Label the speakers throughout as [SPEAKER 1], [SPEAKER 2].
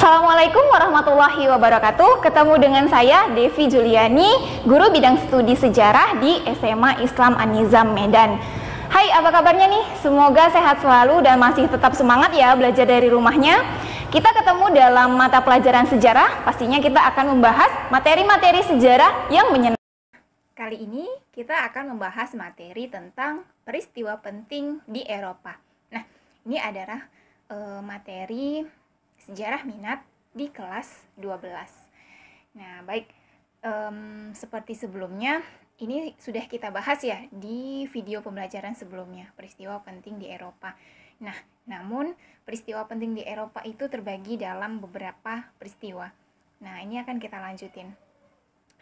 [SPEAKER 1] Assalamualaikum warahmatullahi wabarakatuh. Ketemu dengan saya Devi Juliani, guru bidang studi sejarah di SMA Islam Anizam Medan. Hai, apa kabarnya nih? Semoga sehat selalu dan masih tetap semangat ya belajar dari rumahnya. Kita ketemu dalam mata pelajaran sejarah, pastinya kita akan membahas materi-materi sejarah yang menyenangkan. Kali ini kita akan membahas materi tentang peristiwa penting di Eropa. Nah, ini adalah eh, materi sejarah minat di kelas 12. Nah, baik um, seperti sebelumnya ini sudah kita bahas ya di video pembelajaran sebelumnya, peristiwa penting di Eropa. Nah, namun peristiwa penting di Eropa itu terbagi dalam beberapa peristiwa. Nah, ini akan kita lanjutin.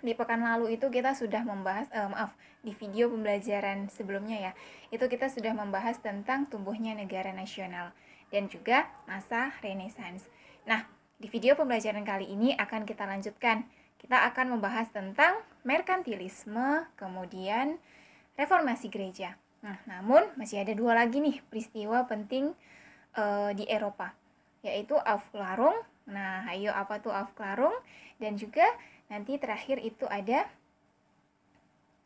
[SPEAKER 1] Di pekan lalu itu kita sudah membahas, eh, maaf, di video pembelajaran sebelumnya ya, itu kita sudah membahas tentang tumbuhnya negara nasional dan juga masa Renaissance. Nah, di video pembelajaran kali ini akan kita lanjutkan. Kita akan membahas tentang merkantilisme, kemudian reformasi gereja. Nah, namun masih ada dua lagi nih peristiwa penting e, di Eropa, yaitu Aufklärung. Nah, ayo apa tuh Aufklärung? Dan juga nanti terakhir itu ada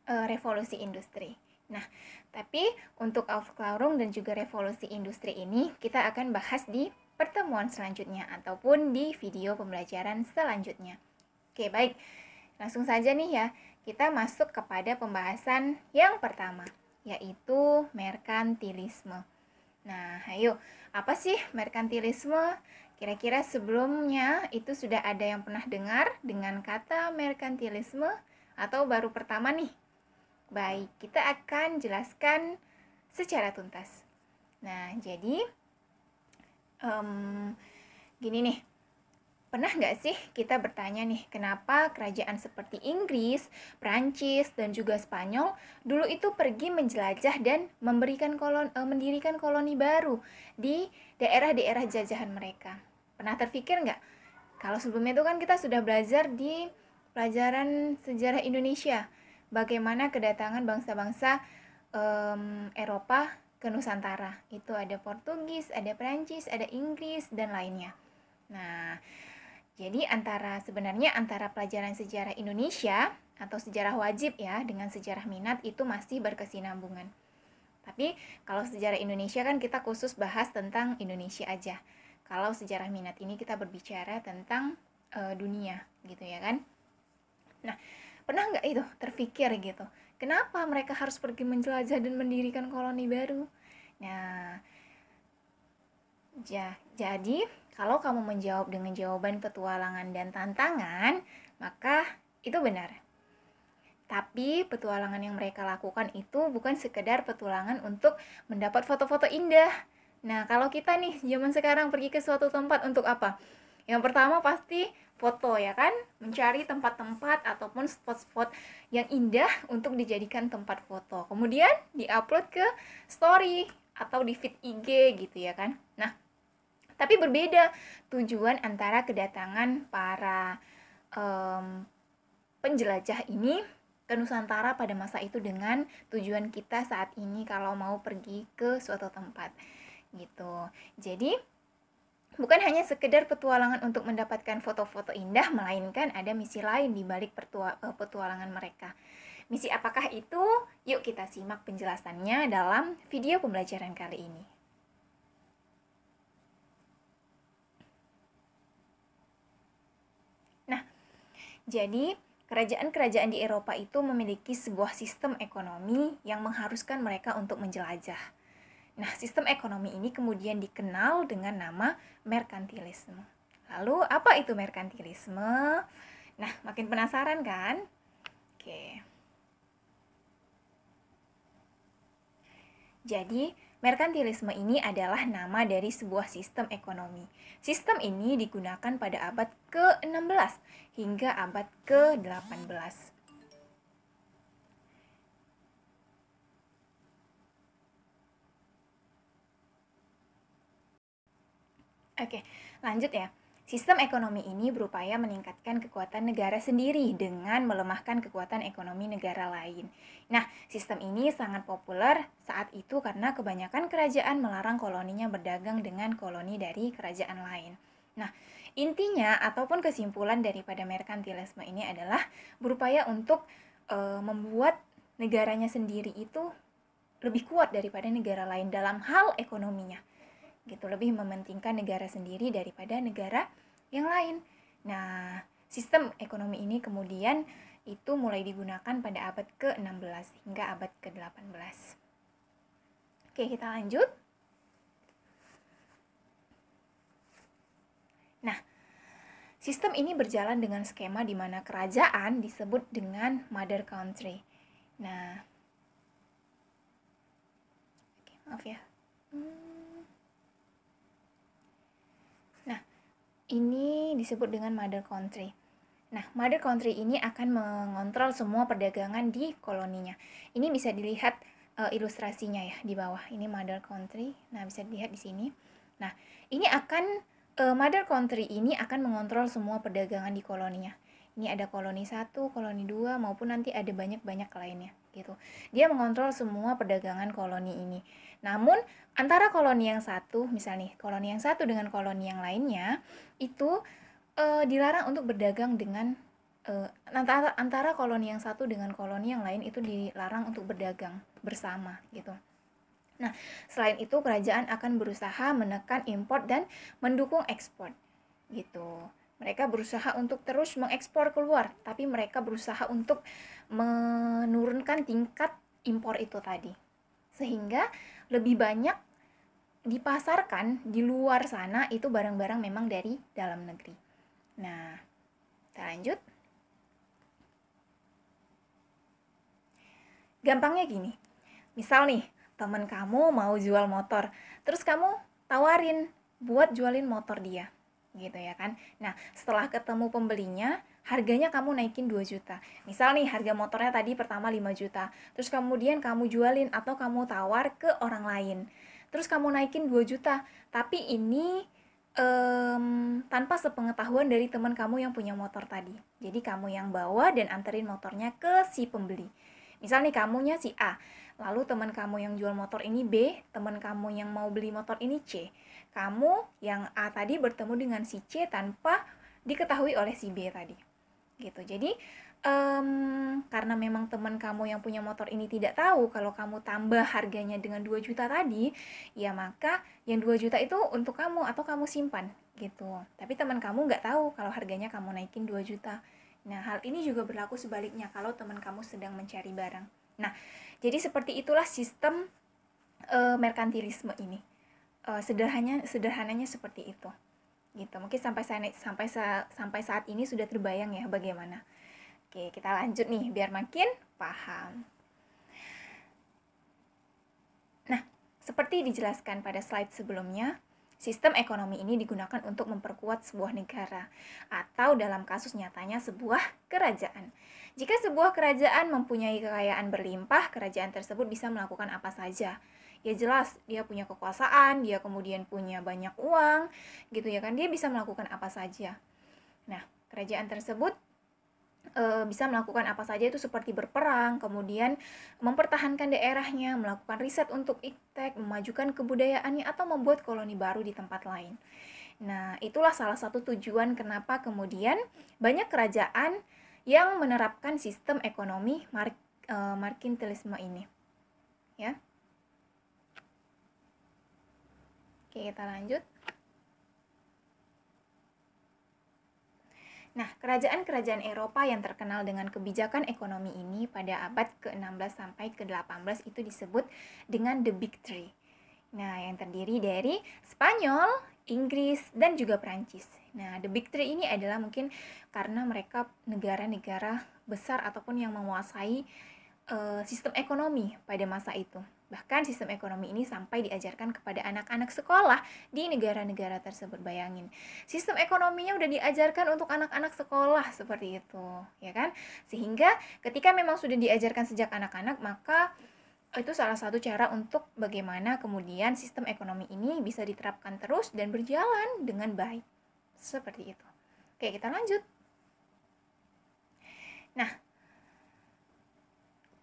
[SPEAKER 1] e, revolusi industri. Nah, tapi untuk Aufklärung dan juga revolusi industri ini kita akan bahas di pertemuan selanjutnya ataupun di video pembelajaran selanjutnya. Oke, baik. Langsung saja nih ya, kita masuk kepada pembahasan yang pertama, yaitu merkantilisme. Nah, ayo, apa sih merkantilisme? Kira-kira sebelumnya itu sudah ada yang pernah dengar dengan kata merkantilisme atau baru pertama nih? Baik, kita akan jelaskan secara tuntas. Nah, jadi um, gini nih Pernah nggak sih kita bertanya nih, kenapa kerajaan seperti Inggris, Prancis, dan juga Spanyol dulu itu pergi menjelajah dan memberikan kolon, uh, mendirikan koloni baru di daerah-daerah jajahan mereka? Pernah terpikir nggak? Kalau sebelumnya itu kan kita sudah belajar di pelajaran sejarah Indonesia, bagaimana kedatangan bangsa-bangsa um, Eropa ke Nusantara. Itu ada Portugis, ada Perancis, ada Inggris, dan lainnya. Nah, jadi antara sebenarnya antara pelajaran sejarah Indonesia atau sejarah wajib ya dengan sejarah minat itu masih berkesinambungan. Tapi kalau sejarah Indonesia kan kita khusus bahas tentang Indonesia aja. Kalau sejarah minat ini kita berbicara tentang e, dunia gitu ya kan. Nah, pernah nggak itu terpikir gitu? Kenapa mereka harus pergi menjelajah dan mendirikan koloni baru? Nah, ja, jadi kalau kamu menjawab dengan jawaban petualangan dan tantangan, maka itu benar. Tapi petualangan yang mereka lakukan itu bukan sekedar petualangan untuk mendapat foto-foto indah. Nah, kalau kita nih zaman sekarang pergi ke suatu tempat untuk apa? Yang pertama pasti foto ya kan, mencari tempat-tempat ataupun spot-spot yang indah untuk dijadikan tempat foto. Kemudian diupload ke story atau di feed IG gitu ya kan. Nah, tapi berbeda tujuan antara kedatangan para um, penjelajah ini ke Nusantara pada masa itu dengan tujuan kita saat ini kalau mau pergi ke suatu tempat gitu. Jadi bukan hanya sekedar petualangan untuk mendapatkan foto-foto indah, melainkan ada misi lain di balik e, petualangan mereka. Misi apakah itu? Yuk kita simak penjelasannya dalam video pembelajaran kali ini. Nah, jadi kerajaan-kerajaan di Eropa itu memiliki sebuah sistem ekonomi yang mengharuskan mereka untuk menjelajah Nah, sistem ekonomi ini kemudian dikenal dengan nama merkantilisme. Lalu, apa itu merkantilisme? Nah, makin penasaran kan? Oke. Jadi, merkantilisme ini adalah nama dari sebuah sistem ekonomi. Sistem ini digunakan pada abad ke-16 hingga abad ke-18. Oke, lanjut ya. Sistem ekonomi ini berupaya meningkatkan kekuatan negara sendiri dengan melemahkan kekuatan ekonomi negara lain. Nah, sistem ini sangat populer saat itu karena kebanyakan kerajaan melarang koloninya berdagang dengan koloni dari kerajaan lain. Nah, intinya ataupun kesimpulan daripada merkantilisme ini adalah berupaya untuk e, membuat negaranya sendiri itu lebih kuat daripada negara lain dalam hal ekonominya gitu lebih mementingkan negara sendiri daripada negara yang lain. Nah, sistem ekonomi ini kemudian itu mulai digunakan pada abad ke-16 hingga abad ke-18. Oke, kita lanjut. Nah, sistem ini berjalan dengan skema di mana kerajaan disebut dengan mother country. Nah, oke, maaf ya. Hmm. ini disebut dengan mother country. Nah, mother country ini akan mengontrol semua perdagangan di koloninya. Ini bisa dilihat e, ilustrasinya ya di bawah. Ini mother country. Nah, bisa dilihat di sini. Nah, ini akan e, mother country ini akan mengontrol semua perdagangan di koloninya. Ini ada koloni satu, koloni dua, maupun nanti ada banyak-banyak lainnya gitu. Dia mengontrol semua perdagangan koloni ini. Namun antara koloni yang satu, misalnya nih, koloni yang satu dengan koloni yang lainnya itu e, dilarang untuk berdagang dengan e, eh, antara antara koloni yang satu dengan koloni yang lain itu dilarang untuk berdagang bersama gitu. Nah, selain itu kerajaan akan berusaha menekan impor dan mendukung ekspor gitu. Mereka berusaha untuk terus mengekspor keluar, tapi mereka berusaha untuk menurunkan tingkat impor itu tadi. Sehingga lebih banyak dipasarkan di luar sana itu barang-barang memang dari dalam negeri. Nah, kita lanjut. Gampangnya gini. Misal nih, teman kamu mau jual motor, terus kamu tawarin buat jualin motor dia. Gitu ya kan. Nah, setelah ketemu pembelinya, harganya kamu naikin 2 juta. Misal nih harga motornya tadi pertama 5 juta, terus kemudian kamu jualin atau kamu tawar ke orang lain. Terus kamu naikin 2 juta, tapi ini um, tanpa sepengetahuan dari teman kamu yang punya motor tadi. Jadi kamu yang bawa dan anterin motornya ke si pembeli. Misal nih kamunya si A, lalu teman kamu yang jual motor ini B, teman kamu yang mau beli motor ini C. Kamu yang A tadi bertemu dengan si C tanpa diketahui oleh si B tadi gitu. Jadi um, karena memang teman kamu yang punya motor ini tidak tahu kalau kamu tambah harganya dengan 2 juta tadi, ya maka yang 2 juta itu untuk kamu atau kamu simpan gitu. Tapi teman kamu nggak tahu kalau harganya kamu naikin 2 juta. Nah, hal ini juga berlaku sebaliknya kalau teman kamu sedang mencari barang. Nah, jadi seperti itulah sistem uh, merkantilisme ini. Uh, eh, sederhananya sederhananya seperti itu gitu mungkin sampai saat sampai sa, sampai saat ini sudah terbayang ya bagaimana oke kita lanjut nih biar makin paham nah seperti dijelaskan pada slide sebelumnya Sistem ekonomi ini digunakan untuk memperkuat sebuah negara, atau dalam kasus nyatanya sebuah kerajaan. Jika sebuah kerajaan mempunyai kekayaan berlimpah, kerajaan tersebut bisa melakukan apa saja, ya jelas dia punya kekuasaan, dia kemudian punya banyak uang, gitu ya kan? Dia bisa melakukan apa saja. Nah, kerajaan tersebut e, bisa melakukan apa saja itu seperti berperang, kemudian mempertahankan daerahnya, melakukan riset untuk iktek, memajukan kebudayaannya atau membuat koloni baru di tempat lain. Nah, itulah salah satu tujuan kenapa kemudian banyak kerajaan yang menerapkan sistem ekonomi mark, e, eh, markintilisme ini. Ya. Oke, kita lanjut. Nah, kerajaan-kerajaan Eropa yang terkenal dengan kebijakan ekonomi ini pada abad ke-16 sampai ke-18 itu disebut dengan The Big Three. Nah, yang terdiri dari Spanyol, Inggris, dan juga Perancis. Nah, The Big Three ini adalah mungkin karena mereka negara-negara besar ataupun yang menguasai uh, sistem ekonomi pada masa itu. Bahkan sistem ekonomi ini sampai diajarkan kepada anak-anak sekolah di negara-negara tersebut. Bayangin, sistem ekonominya udah diajarkan untuk anak-anak sekolah seperti itu, ya kan? Sehingga ketika memang sudah diajarkan sejak anak-anak, maka itu salah satu cara untuk bagaimana kemudian sistem ekonomi ini bisa diterapkan terus dan berjalan dengan baik. Seperti itu. Oke, kita lanjut. Nah,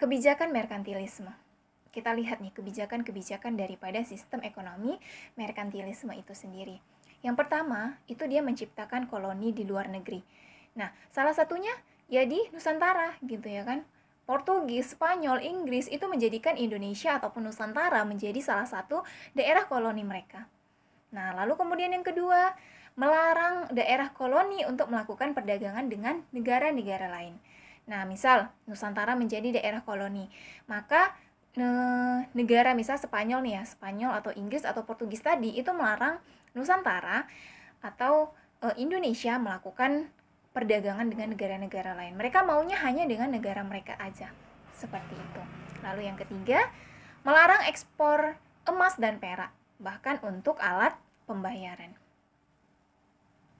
[SPEAKER 1] kebijakan merkantilisme kita lihat nih kebijakan-kebijakan daripada sistem ekonomi merkantilisme itu sendiri. Yang pertama, itu dia menciptakan koloni di luar negeri. Nah, salah satunya ya di Nusantara gitu ya kan. Portugis, Spanyol, Inggris itu menjadikan Indonesia ataupun Nusantara menjadi salah satu daerah koloni mereka. Nah, lalu kemudian yang kedua, melarang daerah koloni untuk melakukan perdagangan dengan negara-negara lain. Nah, misal Nusantara menjadi daerah koloni, maka Nah, negara misal Spanyol nih ya Spanyol atau Inggris atau Portugis tadi itu melarang Nusantara atau e, Indonesia melakukan perdagangan dengan negara-negara lain mereka maunya hanya dengan negara mereka aja seperti itu lalu yang ketiga melarang ekspor emas dan perak bahkan untuk alat pembayaran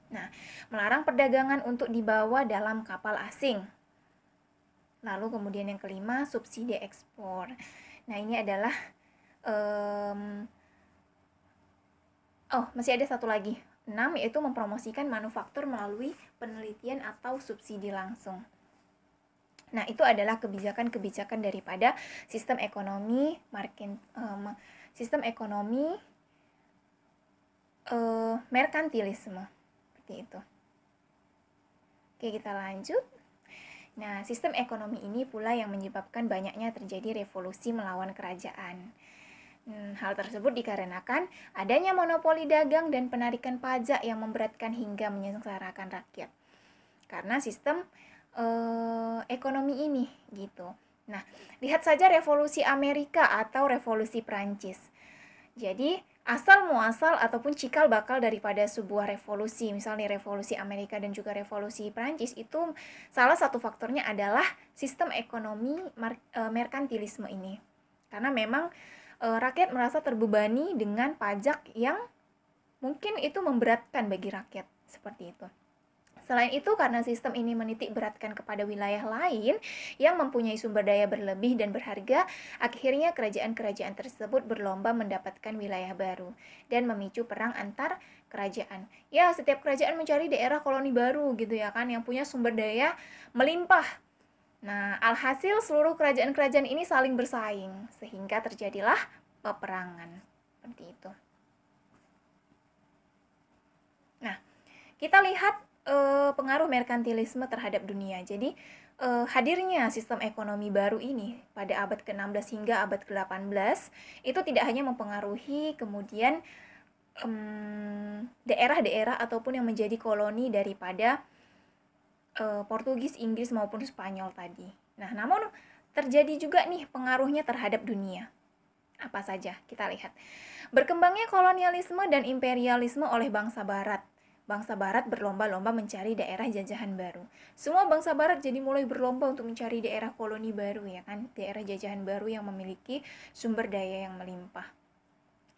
[SPEAKER 1] nah melarang perdagangan untuk dibawa dalam kapal asing Lalu kemudian yang kelima, subsidi ekspor. Nah, ini adalah um, oh, masih ada satu lagi. 6 yaitu mempromosikan manufaktur melalui penelitian atau subsidi langsung. Nah, itu adalah kebijakan-kebijakan daripada sistem ekonomi market um, sistem ekonomi uh, merkantilisme seperti itu. Oke, kita lanjut. Nah, sistem ekonomi ini pula yang menyebabkan banyaknya terjadi revolusi melawan kerajaan. Hmm, hal tersebut dikarenakan adanya monopoli dagang dan penarikan pajak yang memberatkan hingga menyengsarakan rakyat. Karena sistem eh, ekonomi ini gitu. Nah, lihat saja revolusi Amerika atau revolusi Prancis. Jadi, asal muasal ataupun cikal bakal daripada sebuah revolusi, misalnya revolusi Amerika dan juga revolusi Perancis itu salah satu faktornya adalah sistem ekonomi mer eh, merkantilisme ini. Karena memang e, rakyat merasa terbebani dengan pajak yang mungkin itu memberatkan bagi rakyat seperti itu. Selain itu, karena sistem ini menitik beratkan kepada wilayah lain yang mempunyai sumber daya berlebih dan berharga, akhirnya kerajaan-kerajaan tersebut berlomba mendapatkan wilayah baru dan memicu perang antar kerajaan. Ya, setiap kerajaan mencari daerah koloni baru gitu ya kan yang punya sumber daya melimpah. Nah, alhasil seluruh kerajaan-kerajaan ini saling bersaing sehingga terjadilah peperangan. Seperti itu. Nah, kita lihat uh, pengaruh merkantilisme terhadap dunia. Jadi uh, hadirnya sistem ekonomi baru ini pada abad ke-16 hingga abad ke-18 itu tidak hanya mempengaruhi kemudian daerah daerah-daerah ataupun yang menjadi koloni daripada uh, Portugis, Inggris maupun Spanyol tadi. Nah, namun terjadi juga nih pengaruhnya terhadap dunia. Apa saja? Kita lihat. Berkembangnya kolonialisme dan imperialisme oleh bangsa barat bangsa barat berlomba-lomba mencari daerah jajahan baru. Semua bangsa barat jadi mulai berlomba untuk mencari daerah koloni baru ya kan, daerah jajahan baru yang memiliki sumber daya yang melimpah.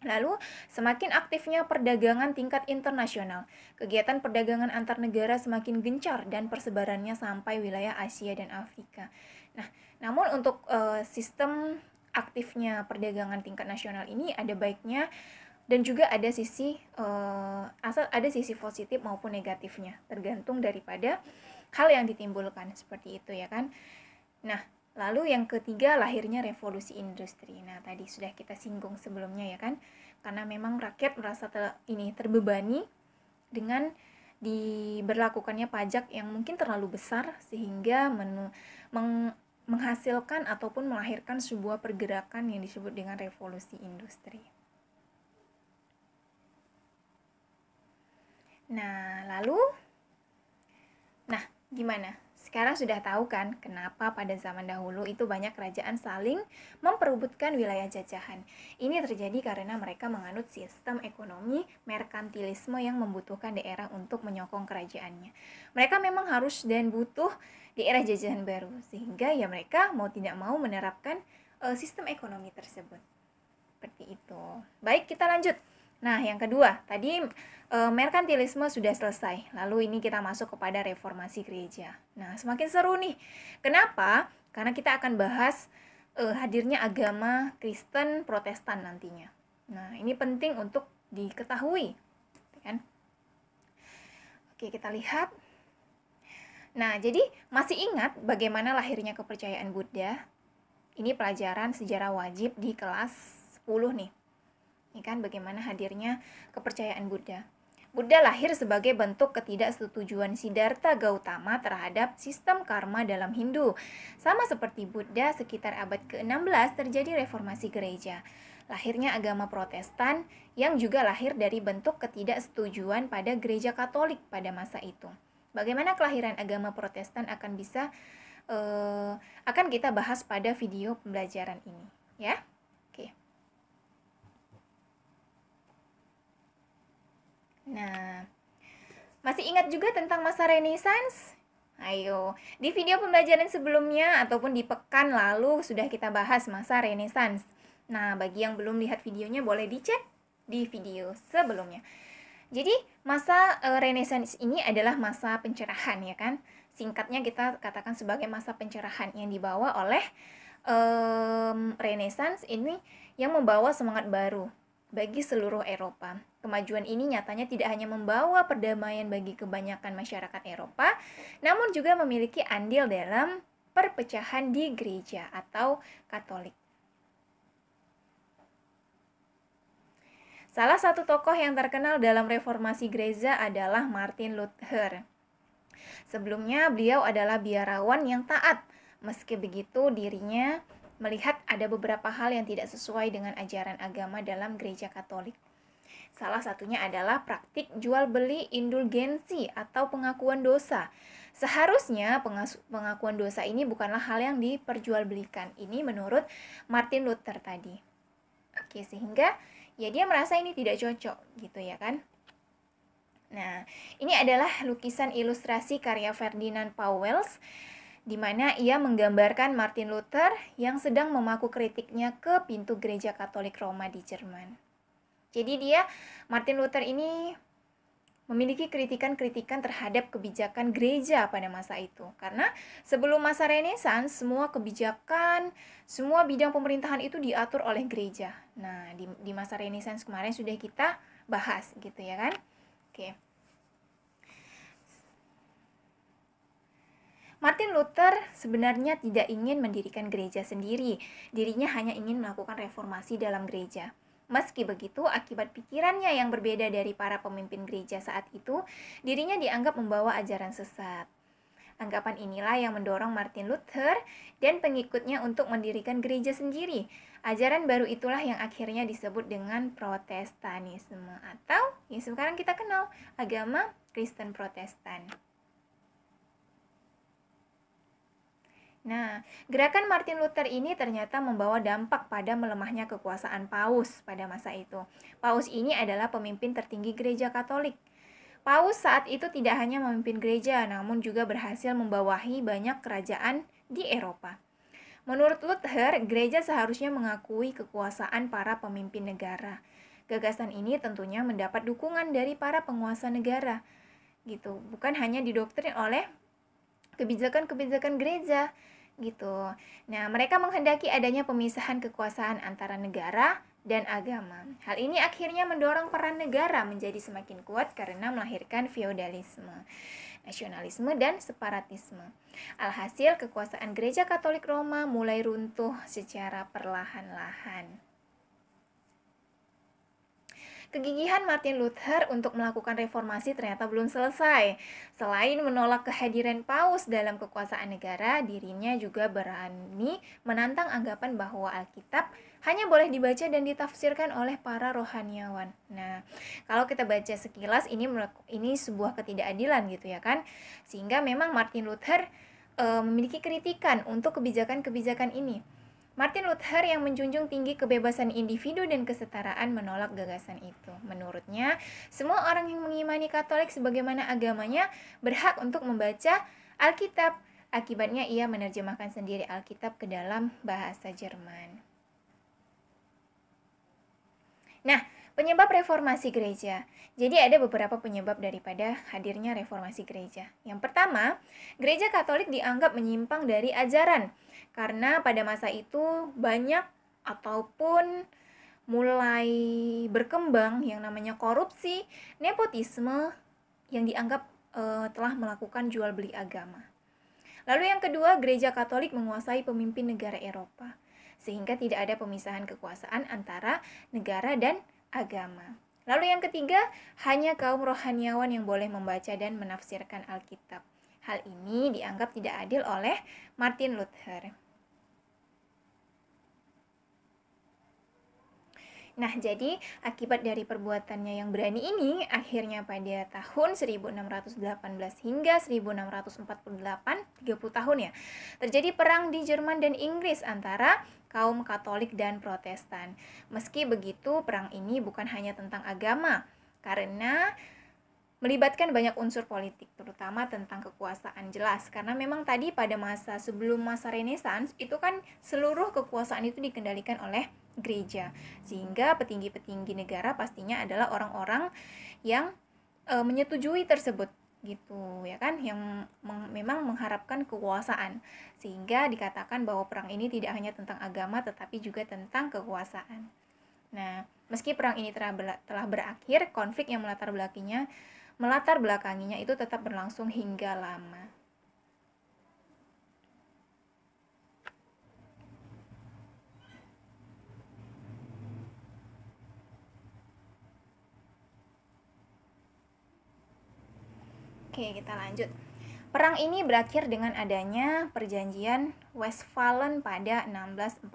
[SPEAKER 1] Lalu, semakin aktifnya perdagangan tingkat internasional, kegiatan perdagangan antar negara semakin gencar dan persebarannya sampai wilayah Asia dan Afrika. Nah, namun untuk uh, sistem aktifnya perdagangan tingkat nasional ini ada baiknya dan juga ada sisi uh, asal ada sisi positif maupun negatifnya tergantung daripada hal yang ditimbulkan seperti itu ya kan nah lalu yang ketiga lahirnya revolusi industri nah tadi sudah kita singgung sebelumnya ya kan karena memang rakyat merasa ter, ini terbebani dengan diberlakukannya pajak yang mungkin terlalu besar sehingga menu, meng, menghasilkan ataupun melahirkan sebuah pergerakan yang disebut dengan revolusi industri. Nah, lalu Nah, gimana? Sekarang sudah tahu kan kenapa pada zaman dahulu itu banyak kerajaan saling memperebutkan wilayah jajahan. Ini terjadi karena mereka menganut sistem ekonomi merkantilisme yang membutuhkan daerah untuk menyokong kerajaannya. Mereka memang harus dan butuh daerah jajahan baru sehingga ya mereka mau tidak mau menerapkan eh, sistem ekonomi tersebut. Seperti itu. Baik, kita lanjut. Nah, yang kedua, tadi e, merkantilisme sudah selesai. Lalu ini kita masuk kepada reformasi gereja. Nah, semakin seru nih. Kenapa? Karena kita akan bahas e, hadirnya agama Kristen Protestan nantinya. Nah, ini penting untuk diketahui, gitu kan? Oke, kita lihat. Nah, jadi masih ingat bagaimana lahirnya kepercayaan Buddha? Ini pelajaran sejarah wajib di kelas 10 nih ya kan bagaimana hadirnya kepercayaan Buddha. Buddha lahir sebagai bentuk ketidaksetujuan Siddhartha Gautama terhadap sistem karma dalam Hindu. Sama seperti Buddha, sekitar abad ke-16 terjadi reformasi gereja. Lahirnya agama Protestan yang juga lahir dari bentuk ketidaksetujuan pada gereja Katolik pada masa itu. Bagaimana kelahiran agama Protestan akan bisa uh, akan kita bahas pada video pembelajaran ini, ya. Nah, masih ingat juga tentang masa Renaissance? Ayo, di video pembelajaran sebelumnya ataupun di pekan lalu sudah kita bahas masa Renaissance. Nah, bagi yang belum lihat videonya boleh dicek di video sebelumnya. Jadi, masa e, Renaissance ini adalah masa pencerahan ya kan? Singkatnya kita katakan sebagai masa pencerahan yang dibawa oleh e, Renaissance ini yang membawa semangat baru bagi seluruh Eropa. Kemajuan ini nyatanya tidak hanya membawa perdamaian bagi kebanyakan masyarakat Eropa, namun juga memiliki andil dalam perpecahan di gereja atau Katolik. Salah satu tokoh yang terkenal dalam reformasi gereja adalah Martin Luther. Sebelumnya, beliau adalah biarawan yang taat. Meski begitu, dirinya melihat ada beberapa hal yang tidak sesuai dengan ajaran agama dalam gereja Katolik. Salah satunya adalah praktik jual beli indulgensi atau pengakuan dosa. Seharusnya pengakuan dosa ini bukanlah hal yang diperjualbelikan. Ini menurut Martin Luther tadi. Oke, sehingga ya dia merasa ini tidak cocok gitu ya kan. Nah, ini adalah lukisan ilustrasi karya Ferdinand Pauwels di mana ia menggambarkan Martin Luther yang sedang memaku kritiknya ke pintu gereja Katolik Roma di Jerman. Jadi dia Martin Luther ini memiliki kritikan-kritikan terhadap kebijakan gereja pada masa itu. Karena sebelum masa Renaissance, semua kebijakan, semua bidang pemerintahan itu diatur oleh gereja. Nah, di, di masa Renaissance kemarin sudah kita bahas gitu ya kan. Oke. Okay. Martin Luther sebenarnya tidak ingin mendirikan gereja sendiri. Dirinya hanya ingin melakukan reformasi dalam gereja. Meski begitu, akibat pikirannya yang berbeda dari para pemimpin gereja saat itu, dirinya dianggap membawa ajaran sesat. Anggapan inilah yang mendorong Martin Luther dan pengikutnya untuk mendirikan gereja sendiri. Ajaran baru itulah yang akhirnya disebut dengan Protestanisme atau yang sekarang kita kenal agama Kristen Protestan. Nah, gerakan Martin Luther ini ternyata membawa dampak pada melemahnya kekuasaan Paus pada masa itu. Paus ini adalah pemimpin tertinggi gereja Katolik. Paus saat itu tidak hanya memimpin gereja, namun juga berhasil membawahi banyak kerajaan di Eropa. Menurut Luther, gereja seharusnya mengakui kekuasaan para pemimpin negara. Gagasan ini tentunya mendapat dukungan dari para penguasa negara. Gitu, bukan hanya didoktrin oleh kebijakan-kebijakan gereja, gitu. Nah, mereka menghendaki adanya pemisahan kekuasaan antara negara dan agama. Hal ini akhirnya mendorong peran negara menjadi semakin kuat karena melahirkan feodalisme, nasionalisme, dan separatisme. Alhasil, kekuasaan gereja Katolik Roma mulai runtuh secara perlahan-lahan kegigihan Martin Luther untuk melakukan reformasi ternyata belum selesai. Selain menolak kehadiran paus dalam kekuasaan negara, dirinya juga berani menantang anggapan bahwa Alkitab hanya boleh dibaca dan ditafsirkan oleh para rohaniawan. Nah, kalau kita baca sekilas ini ini sebuah ketidakadilan gitu ya kan. Sehingga memang Martin Luther e, memiliki kritikan untuk kebijakan-kebijakan ini. Martin Luther yang menjunjung tinggi kebebasan individu dan kesetaraan menolak gagasan itu. Menurutnya, semua orang yang mengimani Katolik sebagaimana agamanya berhak untuk membaca Alkitab. Akibatnya ia menerjemahkan sendiri Alkitab ke dalam bahasa Jerman. Nah, penyebab reformasi gereja. Jadi ada beberapa penyebab daripada hadirnya reformasi gereja. Yang pertama, gereja Katolik dianggap menyimpang dari ajaran karena pada masa itu banyak ataupun mulai berkembang yang namanya korupsi, nepotisme yang dianggap e, telah melakukan jual beli agama. Lalu yang kedua, gereja Katolik menguasai pemimpin negara Eropa, sehingga tidak ada pemisahan kekuasaan antara negara dan agama. Lalu yang ketiga, hanya kaum rohaniawan yang boleh membaca dan menafsirkan Alkitab. Hal ini dianggap tidak adil oleh Martin Luther. Nah, jadi akibat dari perbuatannya yang berani ini, akhirnya pada tahun 1618 hingga 1648, 30 tahun ya, terjadi perang di Jerman dan Inggris antara kaum Katolik dan Protestan. Meski begitu, perang ini bukan hanya tentang agama, karena melibatkan banyak unsur politik, terutama tentang kekuasaan jelas. Karena memang tadi pada masa sebelum masa Renaissance itu kan seluruh kekuasaan itu dikendalikan oleh gereja. Sehingga petinggi-petinggi negara pastinya adalah orang-orang yang e, menyetujui tersebut gitu ya kan yang meng, memang mengharapkan kekuasaan sehingga dikatakan bahwa perang ini tidak hanya tentang agama tetapi juga tentang kekuasaan. Nah, meski perang ini telah, ber, telah berakhir, konflik yang melatar belakangnya melatar belakanginya itu tetap berlangsung hingga lama. Oke, kita lanjut. Perang ini berakhir dengan adanya perjanjian Westfalen pada 1648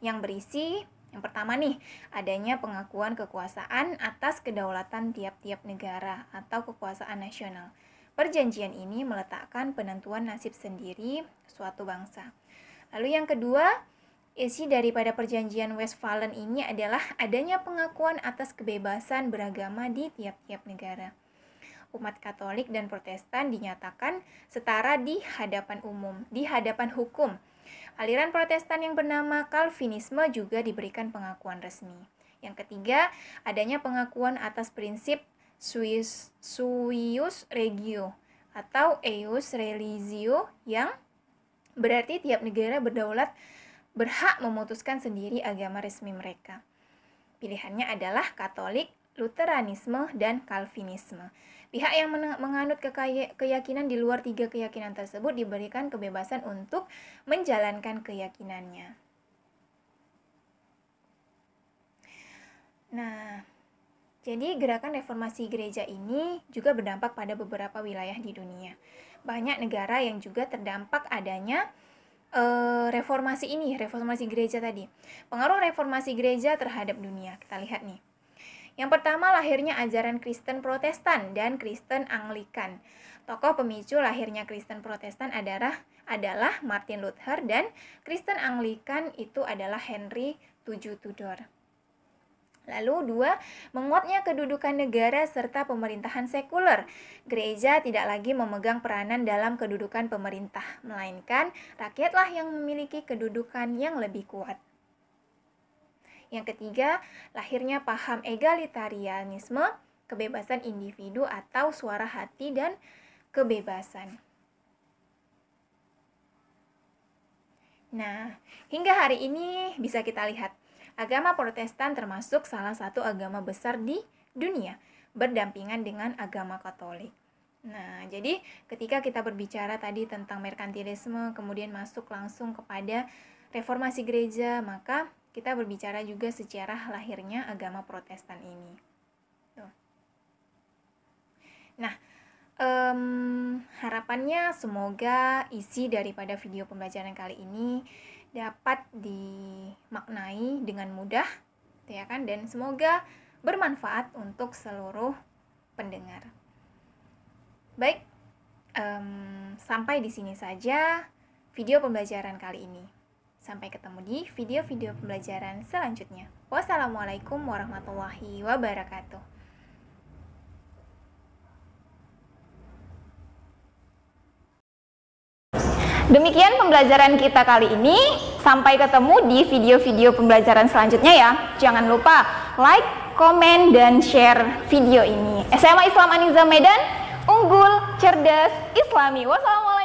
[SPEAKER 1] yang berisi yang pertama nih, adanya pengakuan kekuasaan atas kedaulatan tiap-tiap negara atau kekuasaan nasional. Perjanjian ini meletakkan penentuan nasib sendiri suatu bangsa. Lalu yang kedua, isi daripada perjanjian Westfalen ini adalah adanya pengakuan atas kebebasan beragama di tiap-tiap negara umat Katolik dan Protestan dinyatakan setara di hadapan umum, di hadapan hukum. Aliran Protestan yang bernama Calvinisme juga diberikan pengakuan resmi. Yang ketiga, adanya pengakuan atas prinsip suis, suius regio atau eius religio yang berarti tiap negara berdaulat berhak memutuskan sendiri agama resmi mereka. Pilihannya adalah Katolik, Lutheranisme dan Calvinisme. Pihak yang menganut keyakinan di luar tiga keyakinan tersebut diberikan kebebasan untuk menjalankan keyakinannya. Nah, jadi gerakan reformasi gereja ini juga berdampak pada beberapa wilayah di dunia. Banyak negara yang juga terdampak adanya eh, reformasi ini, reformasi gereja tadi. Pengaruh reformasi gereja terhadap dunia, kita lihat nih. Yang pertama lahirnya ajaran Kristen Protestan dan Kristen Anglikan. Tokoh pemicu lahirnya Kristen Protestan adalah adalah Martin Luther dan Kristen Anglikan itu adalah Henry VII Tudor. Lalu dua, menguatnya kedudukan negara serta pemerintahan sekuler. Gereja tidak lagi memegang peranan dalam kedudukan pemerintah, melainkan rakyatlah yang memiliki kedudukan yang lebih kuat. Yang ketiga, lahirnya paham egalitarianisme, kebebasan individu atau suara hati dan kebebasan. Nah, hingga hari ini bisa kita lihat, agama Protestan termasuk salah satu agama besar di dunia, berdampingan dengan agama Katolik. Nah, jadi ketika kita berbicara tadi tentang merkantilisme, kemudian masuk langsung kepada reformasi gereja, maka kita berbicara juga sejarah lahirnya agama Protestan ini. Tuh. Nah, um, harapannya semoga isi daripada video pembelajaran kali ini dapat dimaknai dengan mudah, gitu ya kan? Dan semoga bermanfaat untuk seluruh pendengar. Baik, um, sampai di sini saja video pembelajaran kali ini. Sampai ketemu di video-video pembelajaran selanjutnya. Wassalamualaikum warahmatullahi wabarakatuh. Demikian pembelajaran kita kali ini. Sampai ketemu di video-video pembelajaran selanjutnya ya. Jangan lupa like, komen, dan share video ini. SMA Islam Aniza Medan, unggul, cerdas, islami. Wassalamualaikum.